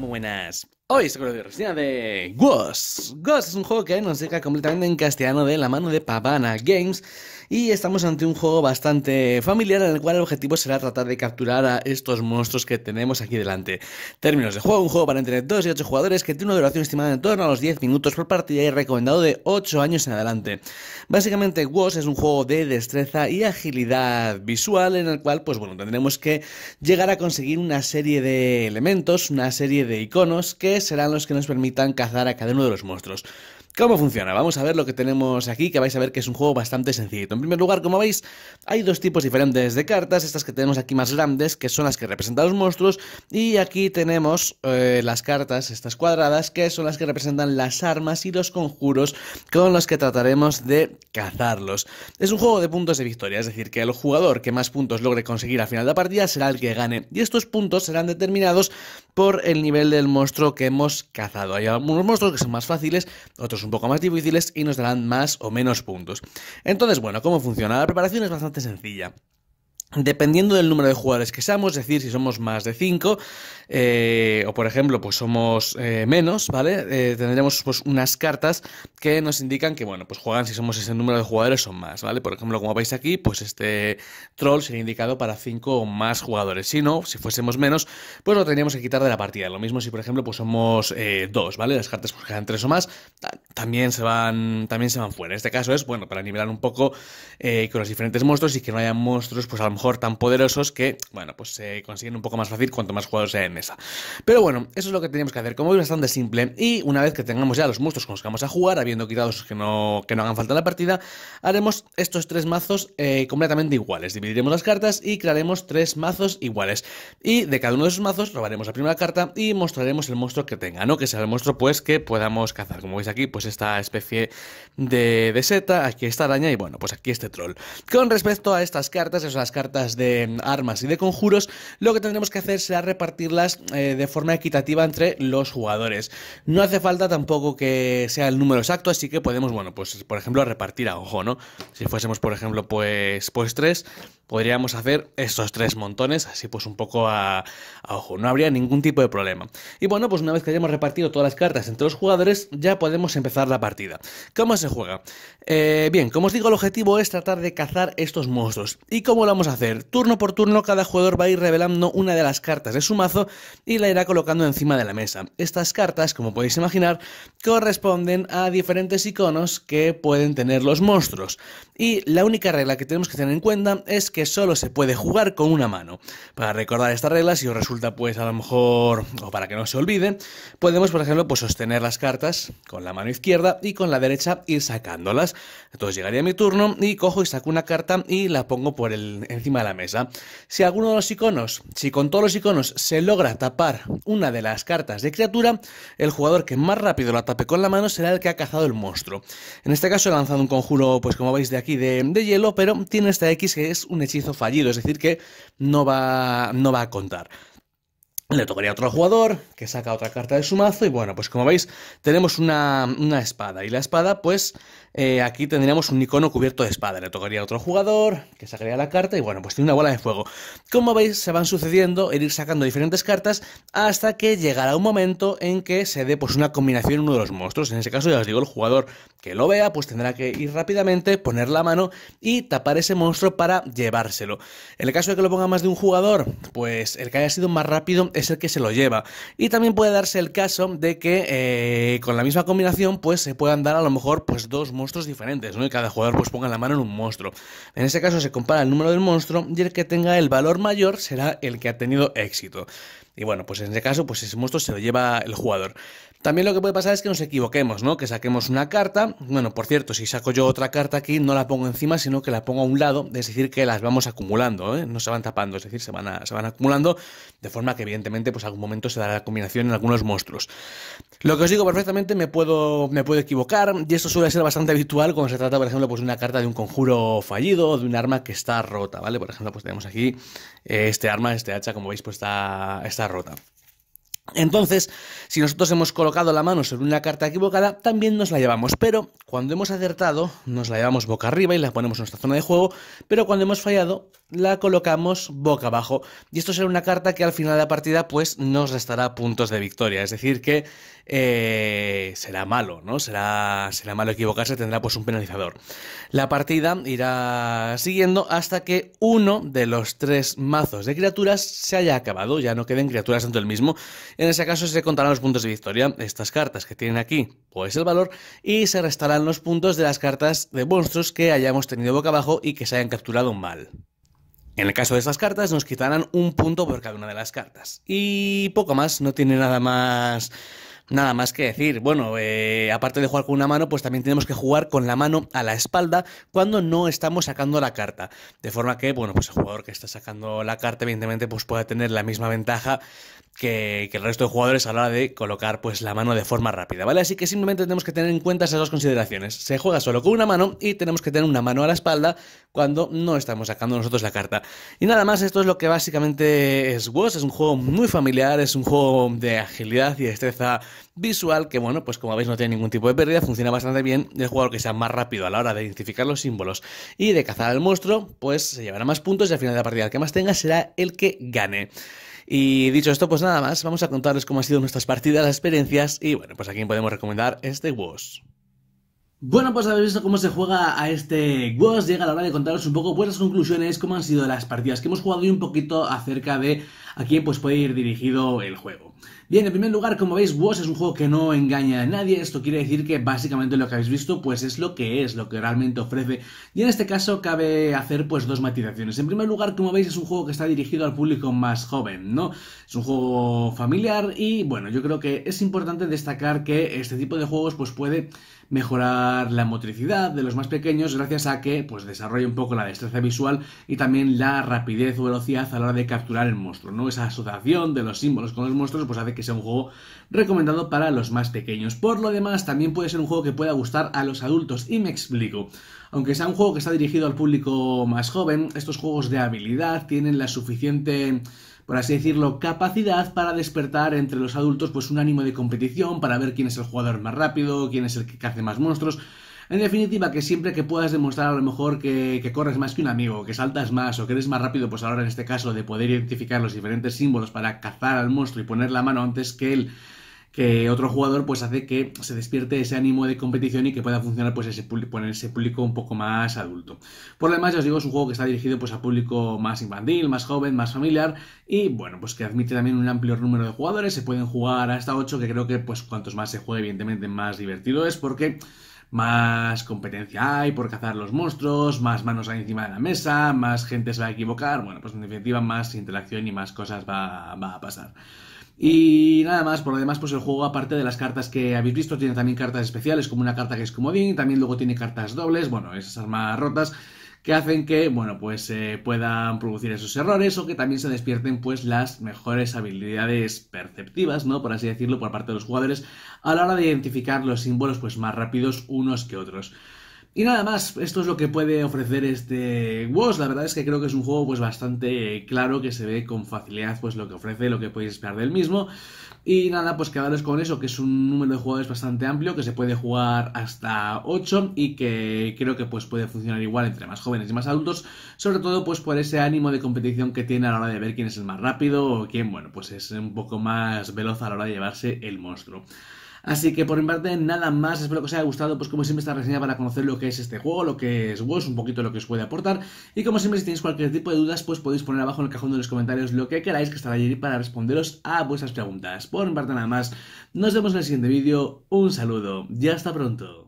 them a win as. Hoy se de reseña de Ghost. Ghost es un juego que nos llega completamente en castellano de la mano de Pavana Games y estamos ante un juego bastante familiar en el cual el objetivo será tratar de capturar a estos monstruos que tenemos aquí delante. Términos de juego, un juego para entre 2 y 8 jugadores que tiene una duración estimada en torno a los 10 minutos por partida y recomendado de 8 años en adelante. Básicamente Ghost es un juego de destreza y agilidad visual en el cual pues bueno, tendremos que llegar a conseguir una serie de elementos, una serie de iconos que serán los que nos permitan cazar a cada uno de los monstruos. ¿Cómo funciona? Vamos a ver lo que tenemos aquí, que vais a ver que es un juego bastante sencillito. En primer lugar, como veis, hay dos tipos diferentes de cartas, estas que tenemos aquí más grandes, que son las que representan los monstruos, y aquí tenemos eh, las cartas, estas cuadradas, que son las que representan las armas y los conjuros con los que trataremos de cazarlos. Es un juego de puntos de victoria, es decir, que el jugador que más puntos logre conseguir al final de la partida será el que gane, y estos puntos serán determinados por el nivel del monstruo que hemos cazado. Hay algunos monstruos que son más fáciles, otros un poco más difíciles y nos darán más o menos puntos. Entonces, bueno, ¿cómo funciona? La preparación es bastante sencilla. Dependiendo del número de jugadores que seamos, es decir, si somos más de 5 eh, o por ejemplo, pues somos eh, menos, ¿vale? tendríamos eh, tendremos pues, unas cartas que nos indican que, bueno, pues juegan si somos ese número de jugadores o más, ¿vale? Por ejemplo, como veis aquí, pues este troll sería indicado para 5 o más jugadores. Si no, si fuésemos menos, pues lo tendríamos que quitar de la partida. Lo mismo si, por ejemplo, pues somos 2, ¿vale? Las cartas pues quedan 3 o más, también se, van, también se van fuera. En este caso es, bueno, para nivelar un poco con los diferentes monstruos y que no haya monstruos, pues a lo tan poderosos que, bueno, pues se consiguen un poco más fácil cuanto más jugadores sea en mesa. Pero bueno, eso es lo que tenemos que hacer. Como es bastante simple, y una vez que tengamos ya los monstruos con los que vamos a jugar, habiendo quitados que no, que no hagan falta la partida, haremos estos tres mazos eh, completamente iguales. Dividiremos las cartas y crearemos tres mazos iguales. Y de cada uno de esos mazos robaremos la primera carta y mostraremos el monstruo que tenga, ¿no? Que sea el monstruo, pues, que podamos cazar. Como veis aquí, pues esta especie de, de seta, aquí esta araña y bueno, pues aquí este troll. Con respecto a estas cartas, esas cartas cartas de armas y de conjuros, lo que tendremos que hacer será repartirlas eh, de forma equitativa entre los jugadores. No hace falta tampoco que sea el número exacto, así que podemos, bueno, pues por ejemplo repartir a ojo, ¿no? Si fuésemos, por ejemplo, pues, pues tres, podríamos hacer estos tres montones, así pues un poco a, ojo, no habría ningún tipo de problema. Y bueno, pues una vez que hayamos repartido todas las cartas entre los jugadores, ya podemos empezar la partida. ¿Cómo se juega? Eh, bien, como os digo, el objetivo es tratar de cazar estos monstruos. ¿Y cómo lo vamos a Turno por turno cada jugador va a ir revelando una de las cartas de su mazo y la irá colocando encima de la mesa. Estas cartas, como podéis imaginar, corresponden a diferentes iconos que pueden tener los monstruos. Y la única regla que tenemos que tener en cuenta es que solo se puede jugar con una mano. Para recordar esta regla, si os resulta pues a lo mejor, o para que no se olvide, podemos por ejemplo pues sostener las cartas con la mano izquierda y con la derecha ir sacándolas. Entonces llegaría mi turno y cojo y saco una carta y la pongo por el encima la mesa. Si alguno de los iconos, si con todos los iconos se logra tapar una de las cartas de criatura, el jugador que más rápido la tape con la mano será el que ha cazado el monstruo. En este caso he lanzado un conjuro, pues como veis de aquí, de, hielo, pero tiene esta X que es un hechizo fallido, es decir, que no va, no va a contar. Le tocaría a otro jugador, que saca otra carta de su mazo, y bueno, pues como veis, tenemos una, espada. Y la espada, pues eh, aquí tendríamos un icono cubierto de espada. Le tocaría a otro jugador, que sacaría la carta, y bueno, pues tiene una bola de fuego. Como veis, se van sucediendo el ir sacando diferentes cartas hasta que llegará un momento en que se dé pues una combinación en uno de los monstruos. En ese caso, ya os digo, el jugador que lo vea, pues tendrá que ir rápidamente, poner la mano y tapar ese monstruo para llevárselo. En el caso de que lo ponga más de un jugador, pues el que haya sido más rápido es el que se lo lleva. Y también puede darse el caso de que eh, con la misma combinación pues se puedan dar a lo mejor pues dos monstruos diferentes, ¿no? Y cada jugador pues ponga la mano en un monstruo. En ese caso se compara el número del monstruo y el que tenga el valor mayor será el que ha tenido éxito. Y bueno, pues en ese caso pues ese monstruo se lo lleva el jugador. También lo que puede pasar es que nos equivoquemos, ¿no? Que saquemos una carta. Bueno, por cierto, si saco yo otra carta aquí, no la pongo encima, sino que la pongo a un lado, es decir, que las vamos acumulando, ¿eh? no se van tapando, es decir, se van, acumulando, de forma que evidentemente, pues algún momento se dará la combinación en algunos monstruos. Lo que os digo perfectamente, me puedo, me equivocar, y esto suele ser bastante habitual cuando se trata, por ejemplo, pues de una carta de un conjuro fallido o de un arma que está rota, ¿vale? Por ejemplo, pues tenemos aquí eh, este arma, este hacha, como veis, pues está rota. Entonces, si nosotros hemos colocado la mano sobre una carta equivocada, también nos la llevamos, pero cuando hemos acertado, nos la llevamos boca arriba y la ponemos en nuestra zona de juego, pero cuando hemos fallado, la colocamos boca abajo. Y esto será una carta que al final de la partida, pues, nos restará puntos de victoria, es decir, que eh, será malo, ¿no? Será, será malo equivocarse, tendrá pues un penalizador. La partida irá siguiendo hasta que uno de los tres mazos de criaturas se haya acabado, ya no queden criaturas dentro del mismo en ese caso se contarán los puntos de victoria, de estas cartas que tienen aquí, pues el valor, y se restarán los puntos de las cartas de monstruos que hayamos tenido boca abajo y que se hayan capturado mal. En el caso de estas cartas nos quitarán un punto por cada una de las cartas. Y poco más, no tiene nada más Nada más que decir. Bueno, eh, aparte de jugar con una mano, pues también tenemos que jugar con la mano a la espalda cuando no estamos sacando la carta. De forma que, bueno, pues el jugador que está sacando la carta, evidentemente, pues pueda tener la misma ventaja que, el resto de jugadores a la hora de colocar pues la mano de forma rápida, ¿vale? Así que simplemente tenemos que tener en cuenta esas dos consideraciones. Se juega solo con una mano y tenemos que tener una mano a la espalda cuando no estamos sacando nosotros la carta. Y nada más, esto es lo que básicamente es WOS, es un juego muy familiar, es un juego de agilidad y destreza visual que, bueno, pues como veis no tiene ningún tipo de pérdida, funciona bastante bien. El jugador que sea más rápido a la hora de identificar los símbolos y de cazar al monstruo, pues se llevará más puntos y al final de la partida el que más tenga será el que gane. Y dicho esto, pues nada más, vamos a contarles cómo han sido nuestras partidas, las experiencias y bueno, pues a quién podemos recomendar este WOS. Bueno, pues habéis visto cómo se juega a este WOS, llega la hora de contaros un poco vuestras conclusiones, cómo han sido las partidas que hemos jugado y un poquito acerca de a quién pues puede ir dirigido el juego. Bien, en primer lugar, como veis, WOS es un juego que no engaña a nadie. Esto quiere decir que básicamente lo que habéis visto, pues es lo que es, lo que realmente ofrece. Y en este caso cabe hacer pues dos matizaciones. En primer lugar, como veis, es un juego que está dirigido al público más joven, ¿no? Es un juego familiar y bueno, yo creo que es importante destacar que este tipo de juegos pues puede mejorar la motricidad de los más pequeños gracias a que pues desarrolla un poco la destreza visual y también la rapidez o velocidad a la hora de capturar el monstruo, ¿no? Esa asociación de los símbolos con los monstruos pues hace que sea un juego recomendado para los más pequeños. Por lo demás, también puede ser un juego que pueda gustar a los adultos, y me explico. Aunque sea un juego que está dirigido al público más joven, estos juegos de habilidad tienen la suficiente por así decirlo, capacidad para despertar entre los adultos pues un ánimo de competición, para ver quién es el jugador más rápido, quién es el que hace más monstruos, en definitiva, que siempre que puedas demostrar a lo mejor que, corres más que un amigo, que saltas más o que eres más rápido, pues ahora en este caso de poder identificar los diferentes símbolos para cazar al monstruo y poner la mano antes que él que otro jugador pues hace que se despierte ese ánimo de competición y que pueda funcionar pues ese poner ese público un poco más adulto. Por lo demás, ya os digo, es un juego que está dirigido pues a público más infantil, más joven, más familiar y bueno, pues que admite también un amplio número de jugadores, se pueden jugar hasta 8, que creo que pues cuantos más se juegue evidentemente más divertido es porque más competencia hay por cazar los monstruos, más manos hay encima de la mesa, más gente se va a equivocar, bueno, pues en definitiva más interacción y más cosas va, va a pasar. Y nada más, por lo demás, pues el juego, aparte de las cartas que habéis visto, tiene también cartas especiales, como una carta que es comodín, también luego tiene cartas dobles, bueno, esas armas rotas, que hacen que, bueno, pues eh, puedan producir esos errores o que también se despierten pues las mejores habilidades perceptivas, ¿no? Por así decirlo, por parte de los jugadores a la hora de identificar los símbolos pues más rápidos unos que otros. Y nada más, esto es lo que puede ofrecer este WOS. La verdad es que creo que es un juego pues bastante claro, que se ve con facilidad pues lo que ofrece, lo que podéis esperar del mismo. Y nada, pues quedaros con eso, que es un número de jugadores bastante amplio, que se puede jugar hasta 8 y que creo que pues puede funcionar igual entre más jóvenes y más adultos, sobre todo pues por ese ánimo de competición que tiene a la hora de ver quién es el más rápido o quién, bueno, pues es un poco más veloz a la hora de llevarse el monstruo. Así que por mi parte, nada más. Espero que os haya gustado, pues como siempre, esta reseña para conocer lo que es este juego, lo que es WoS, un poquito lo que os puede aportar. Y como siempre, si tenéis cualquier tipo de dudas, pues podéis poner abajo en el cajón de los comentarios lo que queráis, que estará allí para responderos a vuestras preguntas. Por mi parte, nada más. Nos vemos en el siguiente vídeo. Un saludo ya hasta pronto.